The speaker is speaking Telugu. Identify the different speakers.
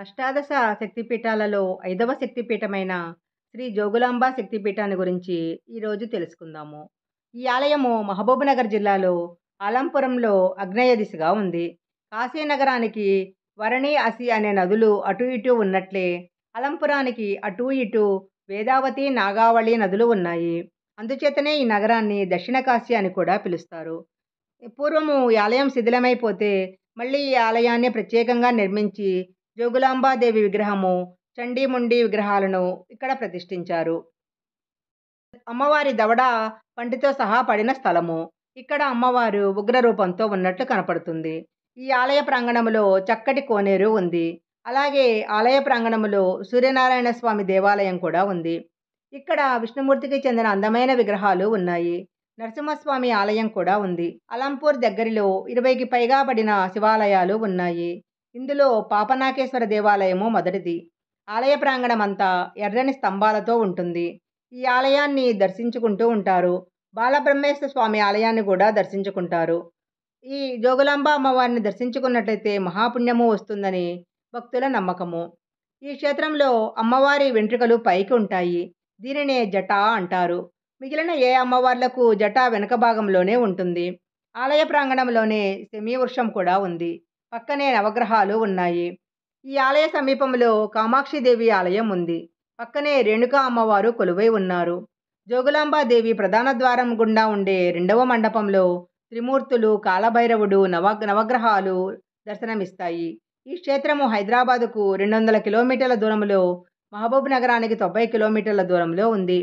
Speaker 1: అష్టాదశ శక్తిపీఠాలలో ఐదవ శక్తిపీఠమైన శ్రీ జోగులాంబ శక్తిపీఠాన్ని గురించి ఈరోజు తెలుసుకుందాము ఈ ఆలయము మహబూబ్నగర్ జిల్లాలో అలంపురంలో అగ్నేయ దిశగా ఉంది కాశీ నగరానికి వరణి అసి అనే నదులు అటు ఇటు ఉన్నట్లే అలంపురానికి అటు ఇటు వేదావతి నాగావళి నదులు ఉన్నాయి అందుచేతనే ఈ నగరాన్ని దక్షిణ కాశీ అని కూడా పిలుస్తారు పూర్వము ఈ ఆలయం శిథిలమైపోతే మళ్ళీ ఈ ఆలయాన్ని ప్రత్యేకంగా నిర్మించి జోగులాంబాదేవి విగ్రహము చండీముండి విగ్రహాలను ఇక్కడ ప్రతిష్ఠించారు అమ్మవారి దవడ పంటితో సహా పడిన స్థలము ఇక్కడ అమ్మవారు ఉగ్రరూపంతో ఉన్నట్లు కనపడుతుంది ఈ ఆలయ ప్రాంగణంలో చక్కటి కోనేరు ఉంది అలాగే ఆలయ ప్రాంగణంలో సూర్యనారాయణ స్వామి దేవాలయం కూడా ఉంది ఇక్కడ విష్ణుమూర్తికి చెందిన అందమైన విగ్రహాలు ఉన్నాయి నరసింహస్వామి ఆలయం కూడా ఉంది అలంపూర్ దగ్గరలో ఇరవైకి పైగా పడిన శివాలయాలు ఉన్నాయి ఇందులో పాపనాకేశ్వర దేవాలయము మొదటిది ఆలయ ప్రాంగణమంతా ఎర్రని స్తంభాలతో ఉంటుంది ఈ ఆలయాన్ని దర్శించుకుంటూ ఉంటారు బాలబ్రహ్మేశ్వర స్వామి ఆలయాన్ని కూడా దర్శించుకుంటారు ఈ జోగులాంబ అమ్మవారిని దర్శించుకున్నట్లయితే మహాపుణ్యము వస్తుందని భక్తుల నమ్మకము ఈ క్షేత్రంలో అమ్మవారి వెంట్రుకలు పైకి ఉంటాయి దీనినే జట అంటారు మిగిలిన ఏ అమ్మవార్లకు జట వెనుక భాగంలోనే ఉంటుంది ఆలయ ప్రాంగణంలోనే వృక్షం కూడా ఉంది పక్కనే నవగ్రహాలు ఉన్నాయి ఈ ఆలయ సమీపంలో కామాక్షిదేవి ఆలయం ఉంది పక్కనే రేణుకా అమ్మవారు కొలువై ఉన్నారు జోగులాంబాదేవి ప్రధాన ద్వారం గుండా ఉండే రెండవ మండపంలో త్రిమూర్తులు కాలభైరవుడు నవ నవగ్రహాలు దర్శనమిస్తాయి ఈ క్షేత్రము హైదరాబాదుకు రెండు వందల కిలోమీటర్ల దూరంలో మహబూబ్ నగరానికి తొంభై కిలోమీటర్ల దూరంలో ఉంది